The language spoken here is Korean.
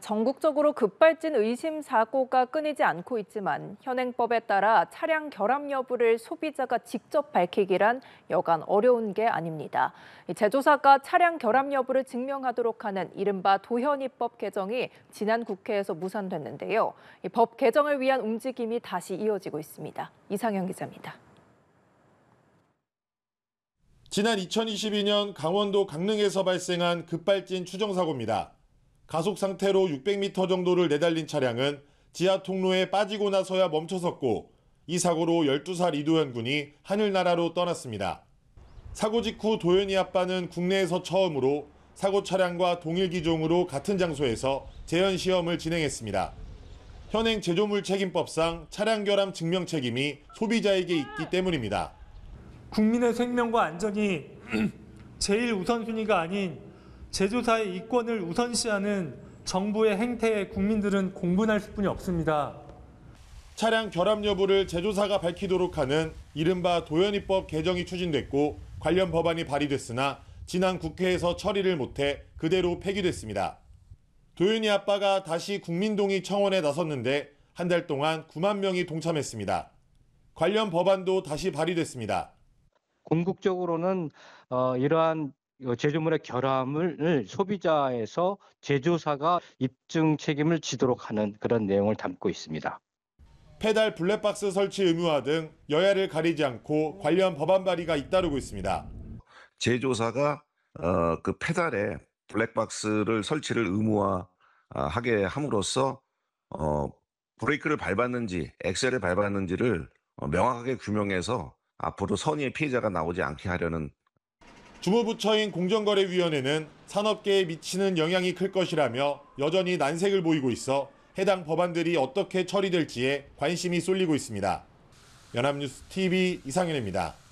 전국적으로 급발진 의심 사고가 끊이지 않고 있지만 현행법에 따라 차량 결함 여부를 소비자가 직접 밝히기란 여간 어려운 게 아닙니다. 제조사가 차량 결함 여부를 증명하도록 하는 이른바 도현입법 개정이 지난 국회에서 무산됐는데요. 법 개정을 위한 움직임이 다시 이어지고 있습니다. 이상현 기자입니다. 지난 2022년 강원도 강릉에서 발생한 급발진 추정사고입니다. 가속 상태로 600m 정도를 내달린 차량은 지하 통로에 빠지고 나서야 멈춰섰고 이 사고로 12살 이도현 군이 하늘나라로 떠났습니다. 사고 직후 도현이 아빠는 국내에서 처음으로 사고 차량과 동일 기종으로 같은 장소에서 재현 시험을 진행했습니다. 현행 제조물 책임법상 차량 결함 증명 책임이 소비자에게 있기 때문입니다. 국민의 생명과 안전이 제일 우선순위가 아닌 제조사의 이권을 우선시하는 정부의 행태에 국민들은 공분할 수뿐이 없습니다. 차량 결합 여부를 제조사가 밝히도록 하는 이른바 도연입법 개정이 추진됐고 관련 법안이 발의됐으나 지난 국회에서 처리를 못해 그대로 폐기됐습니다. 도윤이 아빠가 다시 국민동의 청원에 나섰는데 한 달 동안 9만 명이 동참했습니다. 관련 법안도 다시 발의됐습니다. 궁극적으로는 어, 이러한 제조물의 결함을 소비자에서 제조사가 입증 책임을 지도록 하는 그런 내용을 담고 있습니다. 페달 블랙박스 설치 의무화 등 여야를 가리지 않고 관련 법안 발의가 잇따르고 있습니다. 제조사가 어, 그 페달에 블랙박스를 설치를 의무화하게 함으로써 어, 브레이크를 밟았는지 엑셀을 밟았는지를 어, 명확하게 규명해서 앞으로 선의의 피해자가 나오지 않게 하려는 주무부처인 공정거래위원회는 산업계에 미치는 영향이 클 것이라며 여전히 난색을 보이고 있어 해당 법안들이 어떻게 처리될지에 관심이 쏠리고 있습니다. 연합뉴스 TV 이상현입니다.